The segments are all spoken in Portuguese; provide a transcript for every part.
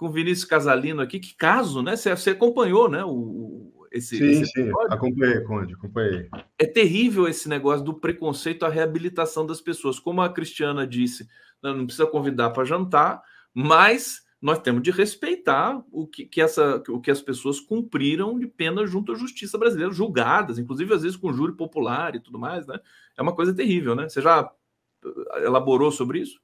com Vinícius Casalino aqui. Que caso, né? Você, você acompanhou, né? O, esse, sim, esse sim, acompanhei, Conde, acompanhei. É terrível esse negócio do preconceito à reabilitação das pessoas. Como a Cristiana disse, né, não precisa convidar para jantar, mas nós temos de respeitar o que, que, essa, o que as pessoas cumpriram de pena junto à justiça brasileira, julgadas, inclusive às vezes com júri popular e tudo mais, né? É uma coisa terrível, né? Você já eh, elaborou sobre isso?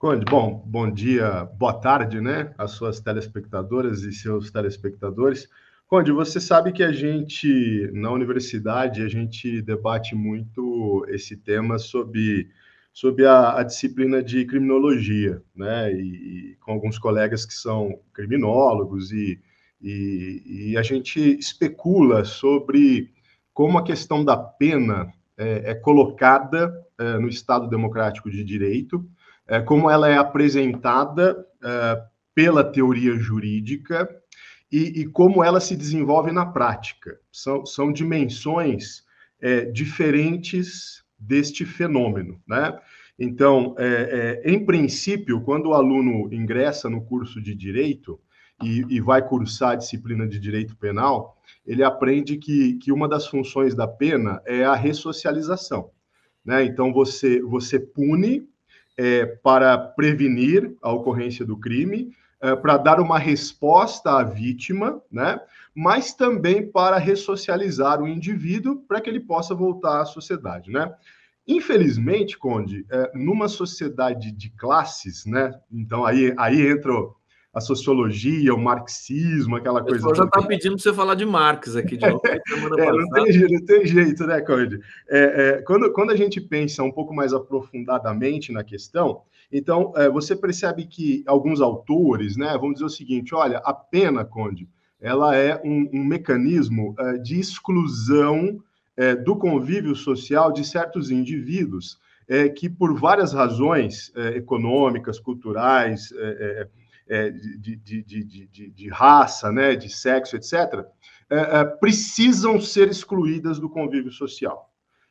Conde, bom, bom dia, boa tarde, né, às suas telespectadoras e seus telespectadores. Conde, você sabe que a gente, na universidade, a gente debate muito esse tema sobre, sobre a, a disciplina de criminologia, né, e, e, com alguns colegas que são criminólogos, e, e, e, a gente especula sobre como a questão da pena é, é colocada é, no Estado Democrático de Direito, é, como ela é apresentada é, pela teoria jurídica e, e, como ela se desenvolve na prática. São, são dimensões é, diferentes deste fenômeno, né? Então, é, é, em princípio, quando o aluno ingressa no curso de direito e, e vai cursar a disciplina de direito penal, ele aprende que, que uma das funções da pena é a ressocialização. Né? Então, você, você pune é, para prevenir a ocorrência do crime, é, para dar uma resposta à vítima, né? mas também para ressocializar o indivíduo para que ele possa voltar à sociedade. Né? Infelizmente, Conde, é, numa sociedade de classes, né? então aí, aí entra o, a sociologia, o marxismo, aquela coisa. O já está pedindo para você falar de Marx aqui de novo. é, não, tem jeito, não tem jeito, né, Conde? É, é, quando, quando a gente pensa um pouco mais aprofundadamente na questão, então é, você percebe que alguns autores né, vão dizer o seguinte: olha, a pena, Conde, ela é um, um mecanismo é, de exclusão é, do convívio social de certos indivíduos. É que por várias razões é, econômicas, culturais, é, é, de, de, de, de, raça, né, de sexo, etc., é, é, precisam ser excluídas do convívio social.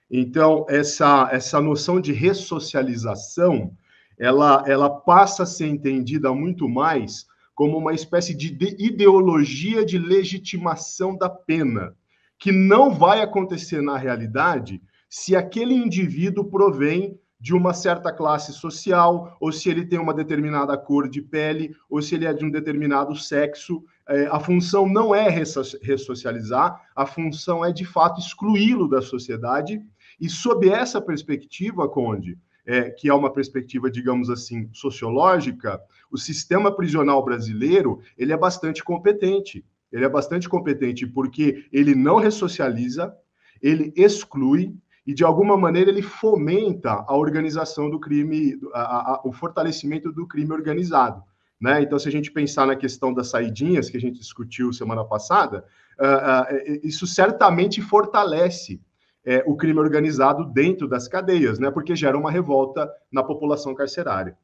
Então, essa, essa noção de ressocialização, ela, ela passa a ser entendida muito mais como uma espécie de ideologia de legitimação da pena, que não vai acontecer na realidade se aquele indivíduo provém de uma certa classe social, ou se ele tem uma determinada cor de pele, ou se ele é de um determinado sexo. É, a função não é ressocializar, a função é de fato excluí-lo da sociedade. E sob essa perspectiva, Conde, é, que é uma perspectiva, digamos assim, sociológica, o sistema prisional brasileiro ele é bastante competente. Ele é bastante competente porque ele não ressocializa, ele exclui, e, de alguma maneira, ele fomenta a organização do crime, a, a, o fortalecimento do crime organizado. Né? Então, se a gente pensar na questão das saidinhas que a gente discutiu semana passada, uh, uh, isso certamente fortalece uh, o crime organizado dentro das cadeias, né? porque gera uma revolta na população carcerária.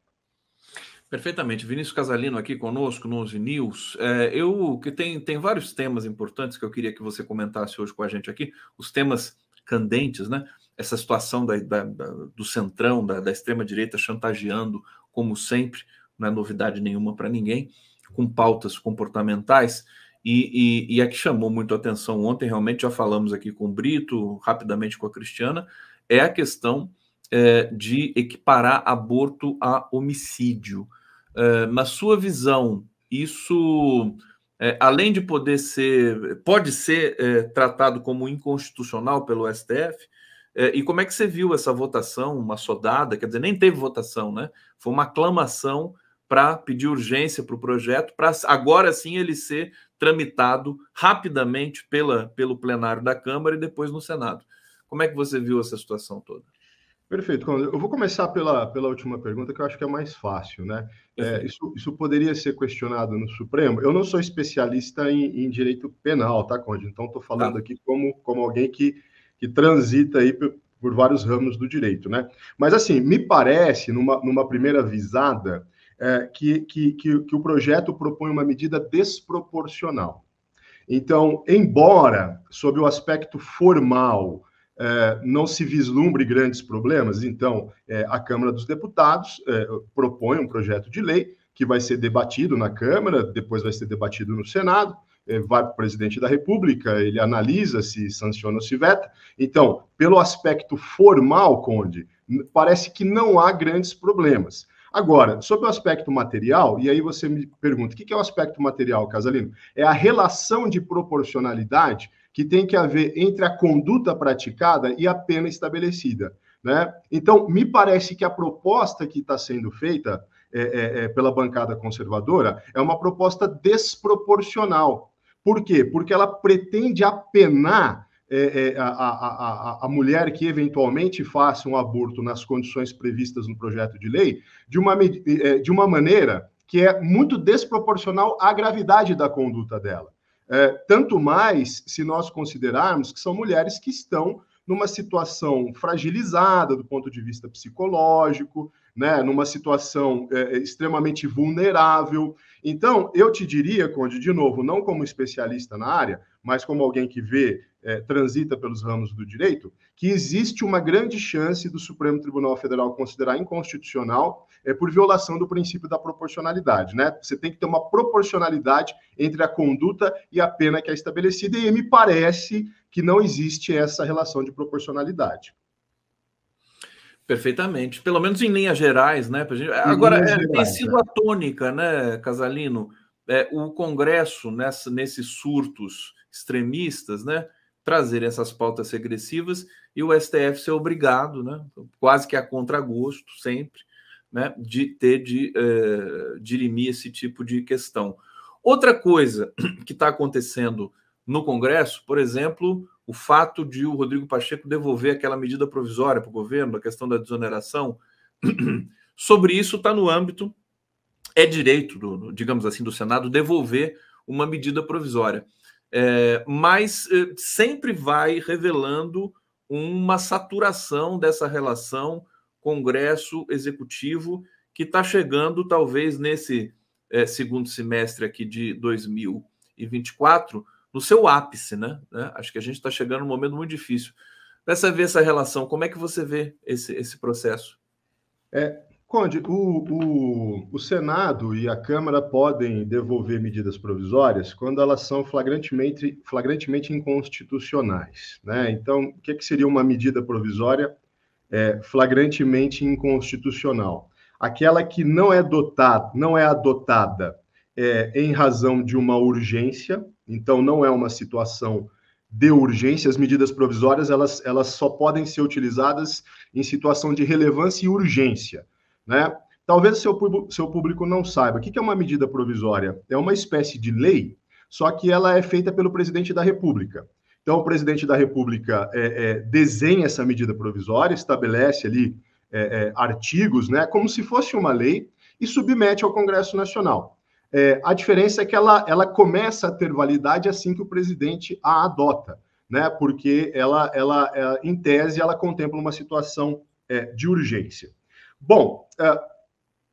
Perfeitamente. Vinícius Casalino aqui conosco no 11 News. É, eu que tem, tem vários temas importantes que eu queria que você comentasse hoje com a gente aqui. Os temas candentes, né? Essa situação da, da, da, do centrão, da, extrema-direita chantageando, como sempre, não é novidade nenhuma para ninguém, com pautas comportamentais. E, e, e a que chamou muito atenção ontem, realmente já falamos aqui com o Brito, rapidamente com a Cristiana, é a questão é, de equiparar aborto a homicídio. É, na sua visão, isso é, além de poder ser, pode ser é, tratado como inconstitucional pelo STF? É, e como é que você viu essa votação, uma sodada? Quer dizer, nem teve votação, né? Foi uma aclamação para pedir urgência para o projeto, para agora sim ele ser tramitado rapidamente pela, pelo plenário da Câmara e depois no Senado. Como é que você viu essa situação toda? Perfeito, Eu vou começar pela, pela última pergunta, que eu acho que é mais fácil, né? É, isso, isso poderia ser questionado no Supremo? Eu não sou especialista em, em direito penal, tá, Conde? Então, estou falando tá. aqui como, como alguém que, que transita aí por, por, vários ramos do direito, né? Mas, assim, me parece, numa, numa primeira visada, é, que, que, que, que o projeto propõe uma medida desproporcional. Então, embora, sob o aspecto formal, é, não se vislumbre grandes problemas. Então, é, a Câmara dos Deputados é, propõe um projeto de lei que vai ser debatido na Câmara, depois vai ser debatido no Senado, é, vai para o presidente da República, ele analisa se sanciona ou se veta. Então, pelo aspecto formal, Conde, parece que não há grandes problemas. Agora, sobre o aspecto material, e aí você me pergunta, o que é o aspecto material, Casalino? É a relação de proporcionalidade que tem que haver entre a conduta praticada e a pena estabelecida. Né? Então, me parece que a proposta que está sendo feita é, é, é pela bancada conservadora é uma proposta desproporcional. Por quê? Porque ela pretende apenar é, é, a, a, a, a, mulher que eventualmente faça um aborto nas condições previstas no projeto de lei de uma, é, de uma maneira que é muito desproporcional à gravidade da conduta dela. É, tanto mais se nós considerarmos que são mulheres que estão numa situação fragilizada do ponto de vista psicológico, né, numa situação é, é extremamente vulnerável. Então, eu te diria, Conde, de novo, não como especialista na área, mas como alguém que vê é, transita pelos ramos do direito, que existe uma grande chance do Supremo Tribunal Federal considerar inconstitucional é, por violação do princípio da proporcionalidade. Né? Você tem que ter uma proporcionalidade entre a conduta e a pena que é estabelecida, e me parece que não existe essa relação de proporcionalidade. Perfeitamente, pelo menos em linhas gerais, né? Gente... Agora, é, gerais, tem sido né? a tônica, né, Casalino? É, o Congresso, nessa, nesses surtos extremistas, né? trazer essas pautas regressivas e o STF ser obrigado, né, quase que a contragosto sempre, né, de ter de eh, dirimir esse tipo de questão. Outra coisa que está acontecendo no Congresso, por exemplo, o fato de o Rodrigo Pacheco devolver aquela medida provisória para o governo, a questão da desoneração, sobre isso está no âmbito, é direito, do, digamos assim, do Senado devolver uma medida provisória. É, mas é, sempre vai revelando uma saturação dessa relação Congresso-Executivo que está chegando, talvez, nesse é, segundo semestre aqui de 2024, no seu ápice, né? né? Acho que a gente está chegando num momento muito difícil. Dessa vez, essa relação, como é que você vê esse, esse processo? É, Conde, o, o, o Senado e a Câmara podem devolver medidas provisórias quando elas são flagrantemente, flagrantemente inconstitucionais. Né? Então, o que, é que seria uma medida provisória é, flagrantemente inconstitucional? Aquela que não é dotada, não é adotada é, em razão de uma urgência, então não é uma situação de urgência, as medidas provisórias elas, elas só podem ser utilizadas em situação de relevância e urgência. Né? Talvez seu, seu público não saiba. O que é uma medida provisória? É uma espécie de lei, só que ela é feita pelo presidente da República. Então, o presidente da República é, é, desenha essa medida provisória, estabelece ali é, é artigos, né, como se fosse uma lei, e submete ao Congresso Nacional. É, a diferença é que ela, ela começa a ter validade assim que o presidente a adota, né, porque ela, ela, ela é, em tese, ela contempla uma situação de urgência. Bom, é,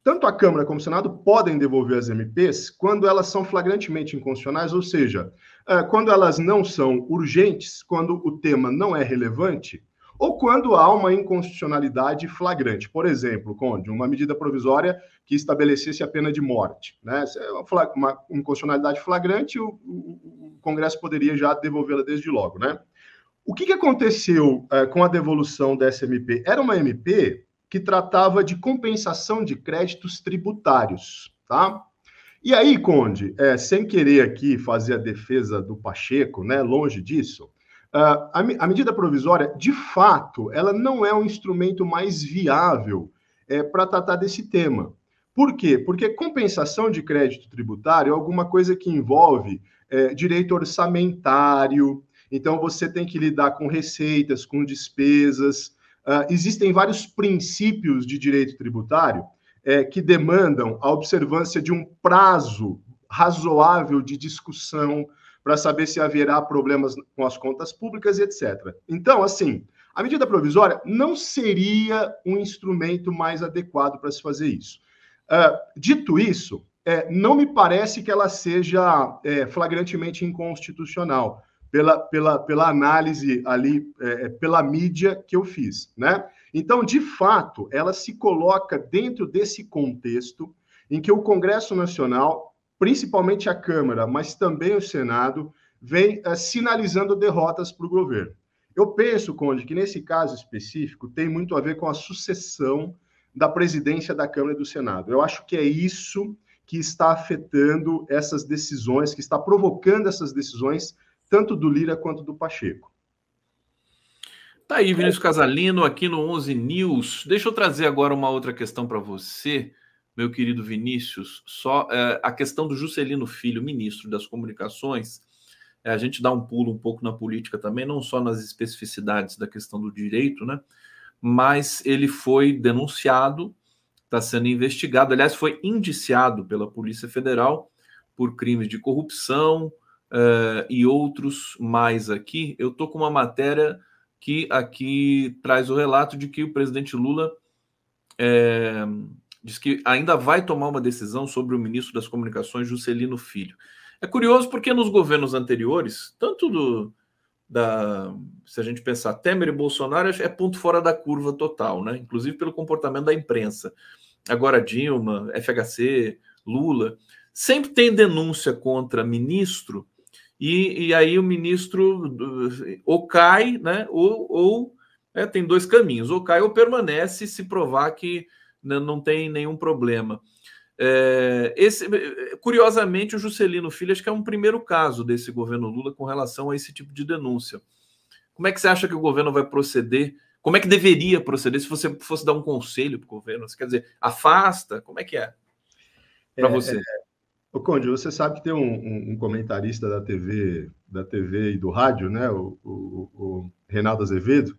tanto a Câmara como o Senado podem devolver as MPs quando elas são flagrantemente inconstitucionais, ou seja, é, quando elas não são urgentes, quando o tema não é relevante, ou quando há uma inconstitucionalidade flagrante. Por exemplo, Conde, uma medida provisória que estabelecesse a pena de morte. Né? É uma inconstitucionalidade flagrante, o, o Congresso poderia já devolvê-la desde logo. Né? O que, que aconteceu com a devolução dessa MP? Era uma MP que tratava de compensação de créditos tributários, tá? E aí, Conde, é, sem querer aqui fazer a defesa do Pacheco, né? Longe disso, uh, a, a, medida provisória, de fato, ela não é um instrumento mais viável é, para tratar desse tema. Por quê? Porque compensação de crédito tributário é alguma coisa que envolve é, direito orçamentário, então você tem que lidar com receitas, com despesas. Ah, existem vários princípios de direito tributário é, que demandam a observância de um prazo razoável de discussão para saber se haverá problemas com as contas públicas e etc. Então, assim, a medida provisória não seria um instrumento mais adequado para se fazer isso. Uh, dito isso, é, não me parece que ela seja é, flagrantemente inconstitucional pela, pela, pela análise ali, é, é, pela mídia que eu fiz, né? Então, de fato, ela se coloca dentro desse contexto em que o Congresso Nacional, principalmente a Câmara, mas também o Senado, vem é, sinalizando derrotas para o governo. Eu penso, Conde, que nesse caso específico tem muito a ver com a sucessão da presidência da Câmara e do Senado. Eu acho que é isso que está afetando essas decisões, que está provocando essas decisões tanto do Lira quanto do Pacheco. Tá aí, Vinícius Casalino, aqui no 11 News. Deixa eu trazer agora uma outra questão para você, meu querido Vinícius. Só é, a questão do Juscelino Filho, ministro das Comunicações. É, a gente dá um pulo um pouco na política também, não só nas especificidades da questão do direito, né? Mas ele foi denunciado, está sendo investigado. Aliás, foi indiciado pela Polícia Federal por crimes de corrupção, uh, e outros mais aqui. Eu estou com uma matéria que aqui traz o relato de que o presidente Lula é, diz que ainda vai tomar uma decisão sobre o ministro das Comunicações, Juscelino Filho. É curioso porque nos governos anteriores, tanto do, da, se a gente pensar Temer e Bolsonaro, é ponto fora da curva total, né? Inclusive pelo comportamento da imprensa. Agora Dilma, FHC, Lula, sempre tem denúncia contra ministro e, e aí o ministro ou cai, né, ou, ou é, tem dois caminhos, ou cai ou permanece se provar que né, não tem nenhum problema. É, esse, curiosamente, o Juscelino Filho acho que é um primeiro caso desse governo Lula com relação a esse tipo de denúncia. Como é que você acha que o governo vai proceder? Como é que deveria proceder se você fosse dar um conselho para o governo? quer dizer, afasta? Como é que é para é, você? É, Ô, Conde, você sabe que tem um, um, um, comentarista da TV, da TV e do rádio, né? O, o, o Reinaldo Azevedo,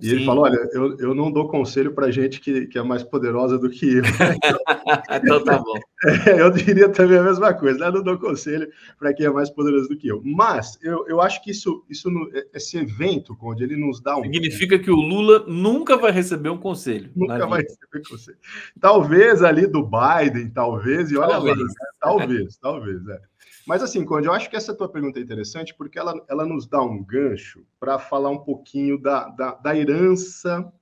e Sim. ele falou: Olha, eu, eu não dou conselho para gente que, que é mais poderosa do que eu. então tá bom. É, eu diria também a mesma coisa, né? Eu não dou conselho para quem é mais poderoso do que eu. Mas eu, eu acho que isso, isso é, esse evento, onde ele nos dá um. Significa que o Lula nunca vai receber um conselho. Nunca vai receber conselho. Talvez ali do Biden, talvez, e olha talvez. lá, né? talvez, talvez. É. Mas assim, Conde, eu acho que essa tua pergunta é interessante porque ela, ela nos dá um gancho para falar um pouquinho da, da, da, herança,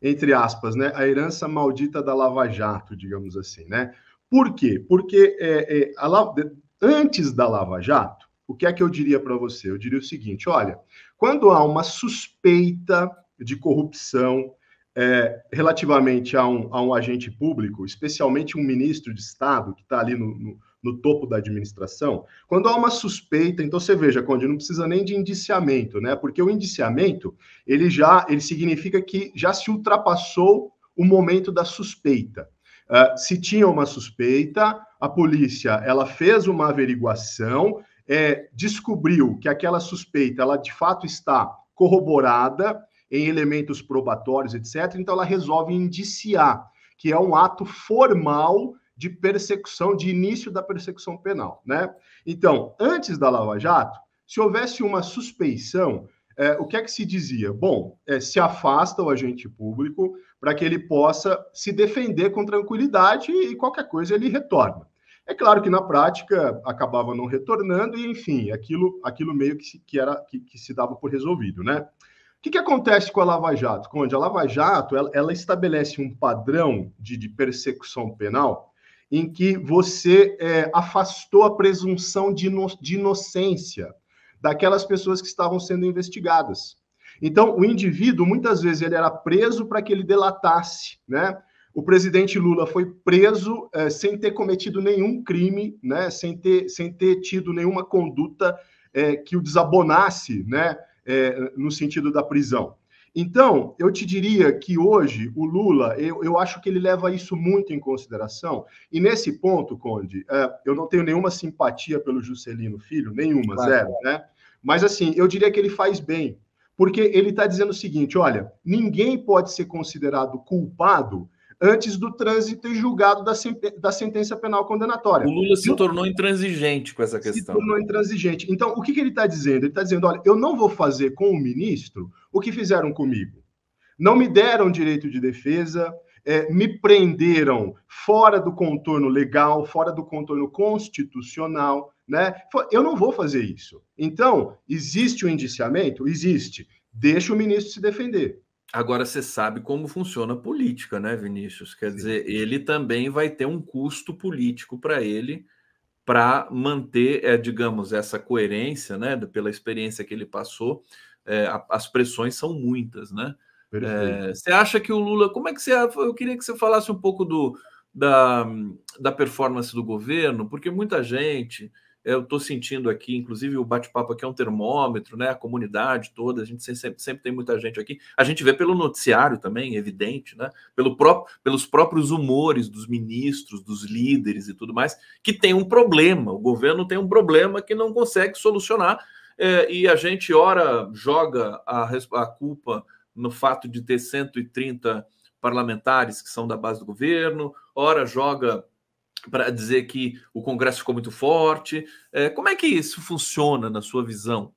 entre aspas, né? A herança maldita da Lava Jato, digamos assim, né? Por quê? Porque é, é, a, antes da Lava Jato, o que é que eu diria para você? Eu diria o seguinte: olha, quando há uma suspeita de corrupção é, relativamente a um, a um agente público, especialmente um ministro de Estado que está ali no, no no topo da administração, quando há uma suspeita, então você veja, Conde, não precisa nem de indiciamento, né? Porque o indiciamento, ele já, ele significa que já se ultrapassou o momento da suspeita. Uh, se tinha uma suspeita, a polícia, ela fez uma averiguação, é, descobriu que aquela suspeita, ela de fato está corroborada em elementos probatórios, etc. Então ela resolve indiciar, que é um ato formal de persecução, de início da persecução penal. Né? Então, antes da Lava Jato, se houvesse uma suspeição, é, o que é que se dizia? Bom, é, se afasta o agente público para que ele possa se defender com tranquilidade e qualquer coisa ele retorna. É claro que na prática acabava não retornando e, enfim, aquilo, aquilo meio que se, que era, que, que se dava por resolvido, né? O que, que, acontece com a Lava Jato? Onde a Lava Jato ela, ela estabelece um padrão de, de persecução penal em que você é, afastou a presunção de, ino de inocência daquelas pessoas que estavam sendo investigadas. Então, o indivíduo, muitas vezes, ele era preso para que ele delatasse, né? O presidente Lula foi preso é, sem ter cometido nenhum crime, né? Sem ter, sem ter tido nenhuma conduta é, que o desabonasse, né? É, no sentido da prisão. Então, eu te diria que hoje o Lula, eu, eu acho que ele leva isso muito em consideração. E nesse ponto, Conde, é, eu não tenho nenhuma simpatia pelo Juscelino Filho, nenhuma, claro. zero, né? Mas assim, eu diria que ele faz bem, porque ele está dizendo o seguinte: olha, ninguém pode ser considerado culpado antes do trânsito e julgado da, da sentença penal condenatória. O Lula se tornou intransigente com essa questão. Se tornou intransigente. Então, o que, que ele está dizendo? Ele está dizendo: olha, eu não vou fazer com o ministro o que fizeram comigo. Não me deram direito de defesa, é, me prenderam fora do contorno legal, fora do contorno constitucional. Né? Eu não vou fazer isso. Então, existe o um indiciamento? Existe. Deixa o ministro se defender. Agora você sabe como funciona a política, né, Vinícius? Quer Sim. dizer, ele também vai ter um custo político para ele para manter, é, digamos, essa coerência, né? Pela experiência que ele passou, é, a, as pressões são muitas, né? É, você acha que o Lula. Como é que você. Ah, eu queria que você falasse um pouco do, da, da performance do governo, porque muita gente eu estou sentindo aqui, inclusive o bate-papo aqui é um termômetro, né? A comunidade toda, a gente sempre, sempre tem muita gente aqui. A gente vê pelo noticiário também, evidente, né? Pelo próprio, pelos próprios humores dos ministros, dos líderes e tudo mais, que tem um problema. O governo tem um problema que não consegue solucionar. É, e a gente, ora, joga a, a culpa no fato de ter 130 parlamentares que são da base do governo, ora, joga para dizer que o Congresso ficou muito forte. É, como é que isso funciona na sua visão?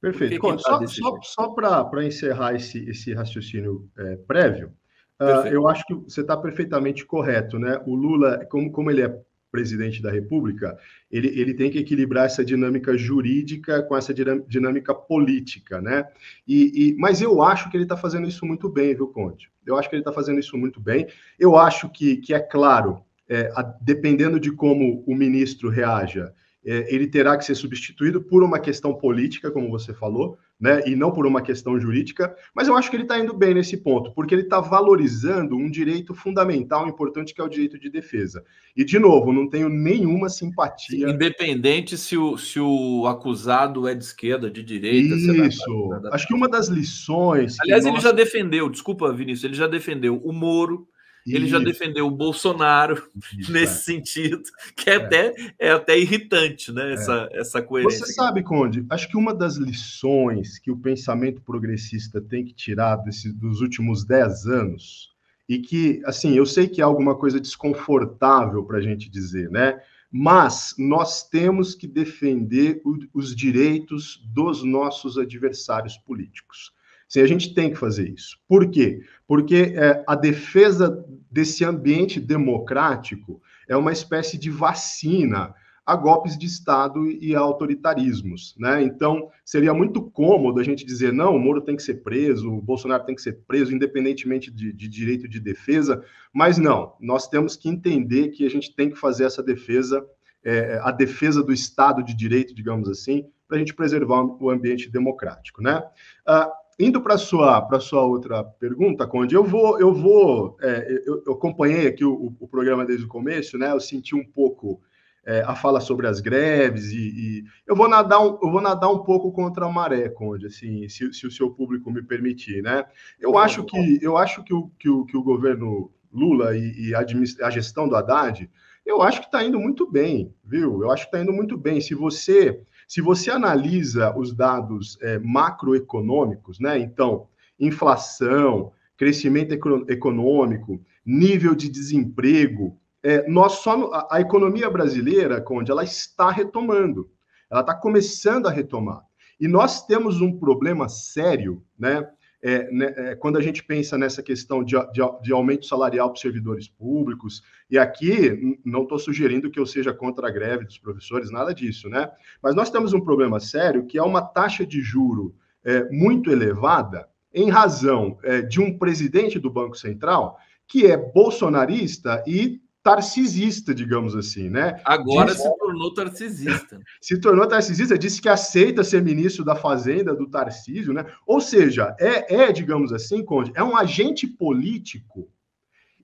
Perfeito. só, só, só para encerrar esse, esse raciocínio é, prévio, uh, eu acho que você está perfeitamente correto, né? O Lula, como, como ele é presidente da República, ele, ele tem que equilibrar essa dinâmica jurídica com essa dinâmica política, né? E, e mas eu acho que ele está fazendo isso muito bem, viu, Conte? Eu acho que ele está fazendo isso muito bem. Eu acho que, que é claro é, a, dependendo de como o ministro reaja, é, ele terá que ser substituído por uma questão política, como você falou, né, e não por uma questão jurídica. Mas eu acho que ele está indo bem nesse ponto, porque ele está valorizando um direito fundamental, importante, que é o direito de defesa. E, de novo, não tenho nenhuma simpatia. Independente se o, se o acusado é de esquerda, de direita. É Isso. Vai, acho que uma das lições. Aliás, que nós... ele já defendeu, desculpa, Vinícius, ele já defendeu o Moro ele Isso. já defendeu o Bolsonaro Isso, nesse é. sentido, que é, é, Até, é até irritante, né? Essa, é. essa coerência. Você sabe, Conde, acho que uma das lições que o pensamento progressista tem que tirar desse, dos últimos dez anos, e que, assim, eu sei que é alguma coisa desconfortável para a gente dizer, né? Mas nós temos que defender o, os direitos dos nossos adversários políticos sim a gente tem que fazer isso. Por quê? Porque é, a defesa desse ambiente democrático é uma espécie de vacina a golpes de Estado e a autoritarismos. Né? Então, seria muito cômodo a gente dizer: não, o Moro tem que ser preso, o Bolsonaro tem que ser preso, independentemente de, de direito de defesa, mas não, nós temos que entender que a gente tem que fazer essa defesa, é, a defesa do Estado de direito, digamos assim, para a gente preservar o ambiente democrático. Né? Ah, indo para sua para sua outra pergunta, Conde, eu vou eu vou é, eu, eu, acompanhei aqui o, o, programa desde o começo, né? Eu senti um pouco é, a fala sobre as greves e, e, eu vou nadar um, eu vou nadar um pouco contra a maré, Conde, assim, se, se o seu público me permitir, né? Eu acho que eu acho que o que o, que o governo Lula e, e a, a gestão do Haddad, eu acho que está indo muito bem, viu? Eu acho que está indo muito bem. Se você se você analisa os dados é, macroeconômicos, né? Então, inflação, crescimento econômico, nível de desemprego, é, nós só a, a economia brasileira, Conde, ela está retomando, ela está começando a retomar. E nós temos um problema sério, né? é, né, é, quando a gente pensa nessa questão de, de, de aumento salarial para os servidores públicos, e aqui não estou sugerindo que eu seja contra a greve dos professores, nada disso, né? Mas nós temos um problema sério que é uma taxa de juro é, muito elevada em razão é, de um presidente do Banco Central que é bolsonarista e tarcisista, digamos assim, né? Agora Diz... se tornou tarcisista. se tornou tarcisista, disse que aceita ser ministro da Fazenda do Tarcísio, né? Ou seja, é, é digamos assim, Conde, é um agente político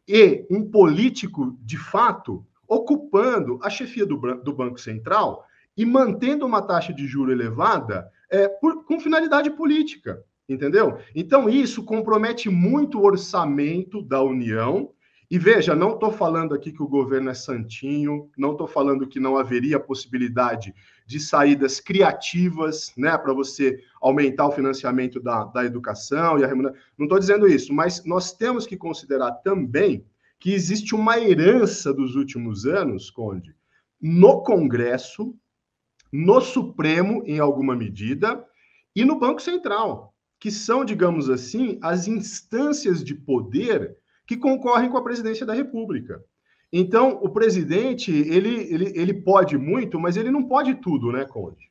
e um político de fato ocupando a chefia do, do Banco Central e mantendo uma taxa de juro elevada é, por, com finalidade política, entendeu? Então isso compromete muito o orçamento da União e veja, não estou falando aqui que o governo é santinho, não estou falando que não haveria possibilidade de saídas criativas né, para você aumentar o financiamento da, da educação e a remuneração. Não estou dizendo isso, mas nós temos que considerar também que existe uma herança dos últimos anos, Conde, no Congresso, no Supremo, em alguma medida, e no Banco Central, que são, digamos assim, as instâncias de poder que concorrem com a presidência da República. Então, o presidente, ele, ele, ele pode muito, mas ele não pode tudo, né, Conde?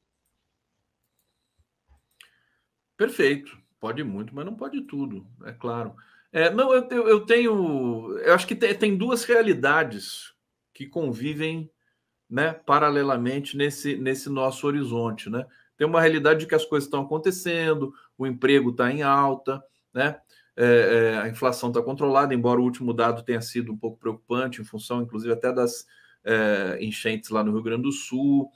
Perfeito. Pode muito, mas não pode tudo, é claro. É, não, eu, eu, tenho. Eu acho que tem, tem duas realidades que convivem né, paralelamente nesse, nesse nosso horizonte. Né? Tem uma realidade de que as coisas estão acontecendo, o emprego está em alta, né? É, é, a inflação está controlada, embora o último dado tenha sido um pouco preocupante, em função, inclusive, até das é, enchentes lá no Rio Grande do Sul.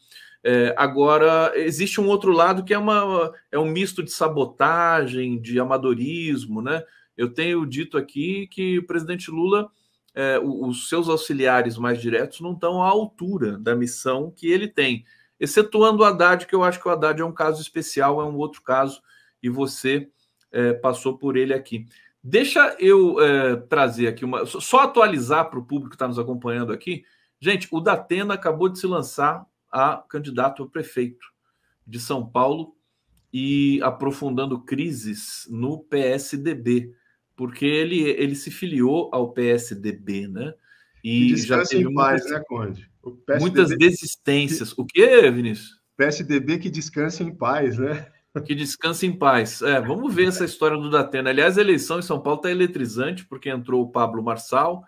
É, agora, existe um outro lado que é, uma, é um misto de sabotagem, de amadorismo. Né? Eu tenho dito aqui que o presidente Lula, é, os seus auxiliares mais diretos não estão à altura da missão que ele tem, excetuando o Haddad, que eu acho que o Haddad é um caso especial, é um outro caso, e você é, passou por ele aqui. Deixa eu é, trazer aqui uma. Só atualizar para o público que está nos acompanhando aqui. Gente, o Datena acabou de se lançar a candidato a prefeito de São Paulo e aprofundando crises no PSDB, porque ele, ele se filiou ao PSDB, né? E, já teve muitas, paz, né, Conde? PSDB... muitas desistências. O que, Vinícius? PSDB que descanse em paz, né? Que descanse em paz. É, vamos ver essa história do Datena. Aliás, a eleição em São Paulo está eletrizante, porque entrou o Pablo Marçal,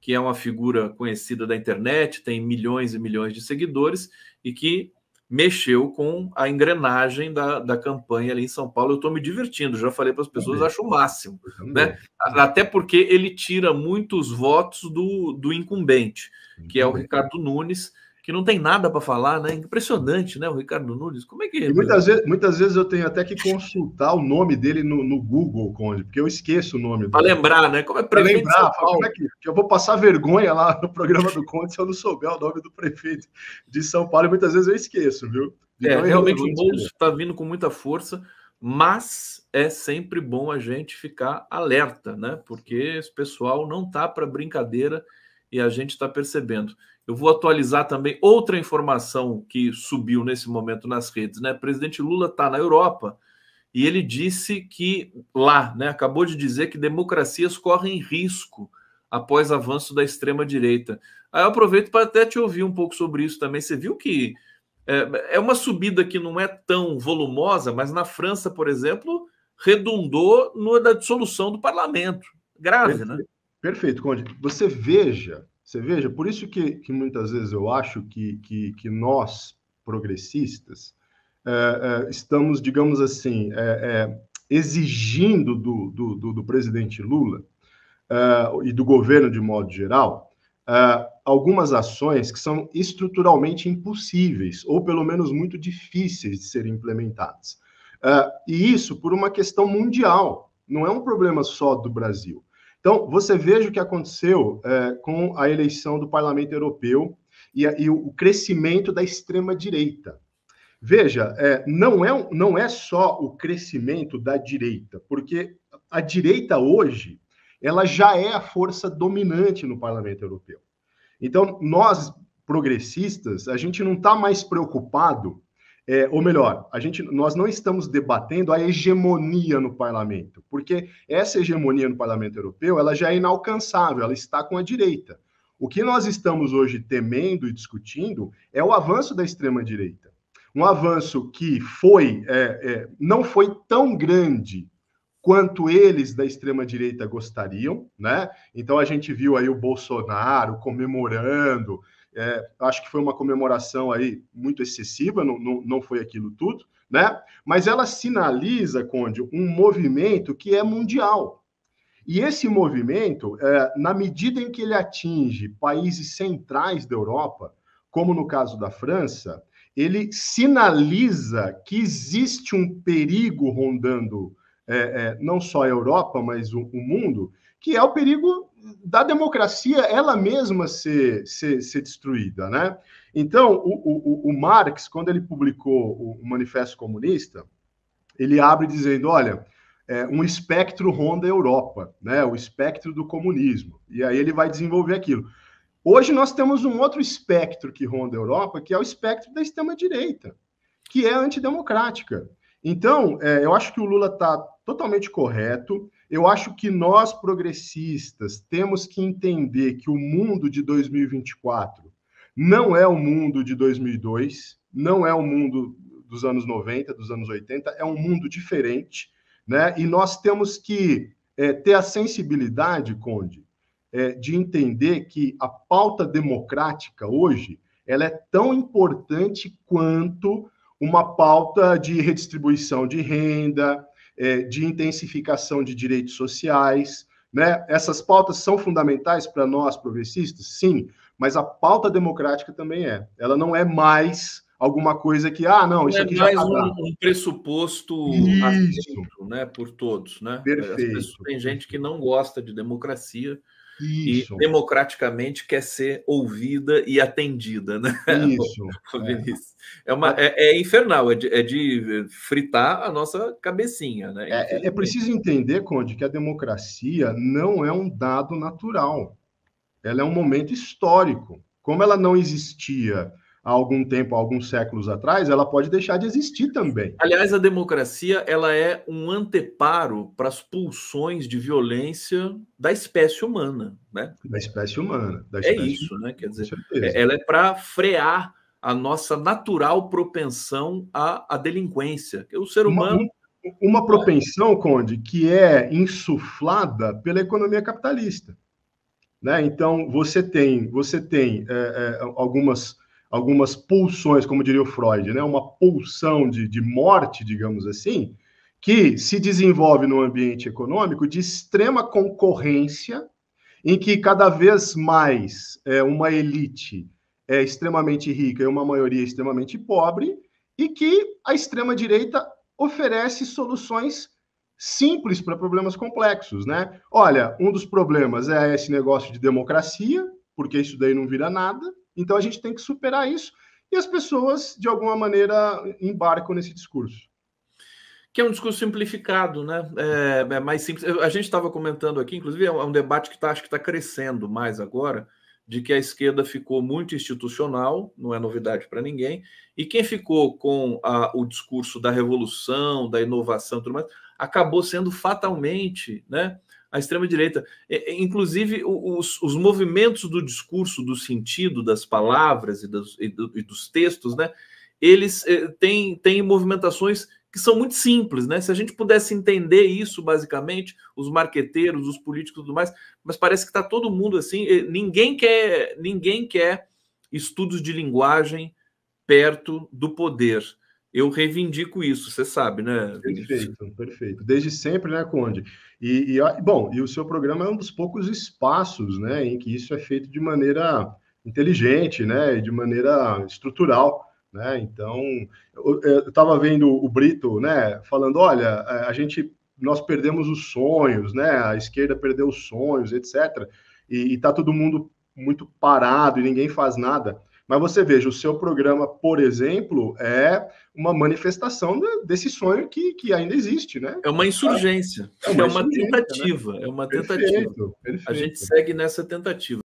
que é uma figura conhecida da internet, tem milhões e milhões de seguidores, e que mexeu com a engrenagem da, da campanha ali em São Paulo. Eu estou me divertindo, já falei para as pessoas, acho o máximo. Né? Até porque ele tira muitos votos do, do incumbente, que é o Ricardo Nunes que não tem nada para falar, né? Impressionante, né? O Ricardo Nunes. Como é que. muitas, vezes, muitas vezes eu tenho até que consultar o nome dele no, no Google, Conde, porque eu esqueço o nome. Para lembrar, né? Como é Para lembrar, como é que, que, eu vou passar vergonha lá no programa do Conde se eu não souber o nome do prefeito de São Paulo. E muitas vezes eu esqueço, viu? De é, então, realmente o bolso está vindo com muita força, mas é sempre bom a gente ficar alerta, né? Porque esse pessoal não tá para brincadeira e a gente está percebendo. Eu vou atualizar também outra informação que subiu nesse momento nas redes, né? O presidente Lula está na Europa e ele disse que lá, né? Acabou de dizer que democracias correm risco após avanço da extrema direita. Aí eu aproveito para até te ouvir um pouco sobre isso também. Você viu que é, é uma subida que não é tão volumosa, mas na França, por exemplo, redundou na dissolução do parlamento. Grave, né? Perfeito, né? Perfeito, Conde. Você veja você veja, por isso que, que muitas vezes eu acho que, que, que nós, progressistas, é, é, estamos, digamos assim, é, é exigindo do, do, do, do, presidente Lula é, e do governo de modo geral é, algumas ações que são estruturalmente impossíveis, ou pelo menos muito difíceis de serem implementadas. e isso por uma questão mundial, não é um problema só do Brasil. Então, você veja o que aconteceu é, com a eleição do Parlamento Europeu e, e o crescimento da extrema-direita. Veja, é, não, é, não é só o crescimento da direita, porque a direita hoje ela já é a força dominante no Parlamento Europeu. Então, nós progressistas, a gente não está mais preocupado é, ou melhor, a gente, nós não estamos debatendo a hegemonia no parlamento, porque essa hegemonia no parlamento europeu ela já é inalcançável, ela está com a direita. O que nós estamos hoje temendo e discutindo é o avanço da extrema-direita. Um avanço que foi é, é, não foi tão grande quanto eles da extrema-direita gostariam, né? Então a gente viu aí o Bolsonaro comemorando é, acho que foi uma comemoração aí muito excessiva, não, não, não foi aquilo tudo, né? Mas ela sinaliza, Conde, um movimento que é mundial. E esse movimento, é, na medida em que ele atinge países centrais da Europa, como no caso da França, ele sinaliza que existe um perigo rondando é, é, não só a Europa, mas o, o, mundo, que é o perigo da democracia ela mesma ser, ser, ser destruída, né? Então, o, o, o Marx, quando ele publicou o Manifesto Comunista, ele abre dizendo, olha, é, um espectro ronda a Europa, né? O espectro do comunismo. E aí ele vai desenvolver aquilo. Hoje nós temos um outro espectro que ronda a Europa, que é o espectro da extrema direita, que é antidemocrática. Então, é, eu acho que o Lula está totalmente correto. Eu acho que nós, progressistas, temos que entender que o mundo de 2024 não é o mundo de 2002, não é o mundo dos anos 90, dos anos 80, é um mundo diferente, né? E nós temos que é, ter a sensibilidade, Conde, é, de entender que a pauta democrática hoje ela é tão importante quanto uma pauta de redistribuição de renda, é, de intensificação de direitos sociais. Né? Essas pautas são fundamentais para nós progressistas? Sim, mas a pauta democrática também é. Ela não é mais alguma coisa que, ah, não, isso é aqui é mais tá um, um pressuposto aceito, né, por todos, né? Perfeito. Pessoas, tem gente que não gosta de democracia, isso. e democraticamente quer ser ouvida e atendida, né? Isso. é. é. uma, é, é infernal, é de, é de, fritar a nossa cabecinha, né? É, é, é preciso entender, Conde, que a democracia não é um dado natural. Ela é um momento histórico. Como ela não existia há algum tempo, há alguns séculos atrás, ela pode deixar de existir também. Aliás, a democracia ela é um anteparo para as pulsões de violência da espécie humana, né? Da espécie humana. Da é espécie é isso, humana, né? Quer dizer, é, ela é para frear a nossa natural propensão à, à delinquência. O ser humano uma, uma propensão, Conde, que é insuflada pela economia capitalista. Né? Então, você tem, você tem é, é, algumas algumas pulsões, como diria o Freud, né? uma pulsão de, de morte, digamos assim, que se desenvolve no ambiente econômico de extrema concorrência, em que cada vez mais é, uma elite é extremamente rica e uma maioria extremamente pobre, e que a extrema-direita oferece soluções simples para problemas complexos, né? Olha, um dos problemas é esse negócio de democracia, porque isso daí não vira nada. Então a gente tem que superar isso e as pessoas, de alguma maneira, embarcam nesse discurso. Que é um discurso simplificado, né? É, é mais simples. A gente estava comentando aqui, inclusive, é, é um debate que tá, acho que está crescendo mais agora, de que a esquerda ficou muito institucional, não é novidade para ninguém, e quem ficou com a, o discurso da revolução, da inovação, tudo mais, acabou sendo fatalmente, né? a extrema-direita. É, é, inclusive, os, os, movimentos do discurso, do sentido, das palavras e dos, e do, e dos textos, né? Eles é, têm, têm movimentações que são muito simples, né? Se a gente pudesse entender isso, basicamente, os marqueteiros, os políticos e tudo mais, mas parece que está todo mundo assim. Ninguém quer, ninguém quer estudos de linguagem perto do poder eu reivindico isso, você sabe, né? Perfeito, perfeito. Desde sempre, né, Conde? E, e, bom, e o seu programa é um dos poucos espaços, né, em que isso é feito de maneira inteligente, né, de maneira estrutural, né? Então, eu estava vendo o Brito, né, falando, olha, a gente, nós perdemos os sonhos, né? A esquerda perdeu os sonhos, etc. E, está todo mundo muito parado e ninguém faz nada. Mas você veja, o seu programa, por exemplo, é uma manifestação desse sonho que, que ainda existe, né? É uma insurgência, é uma, é uma né? tentativa, né? é uma tentativa. Perfeito, perfeito. A gente segue nessa tentativa.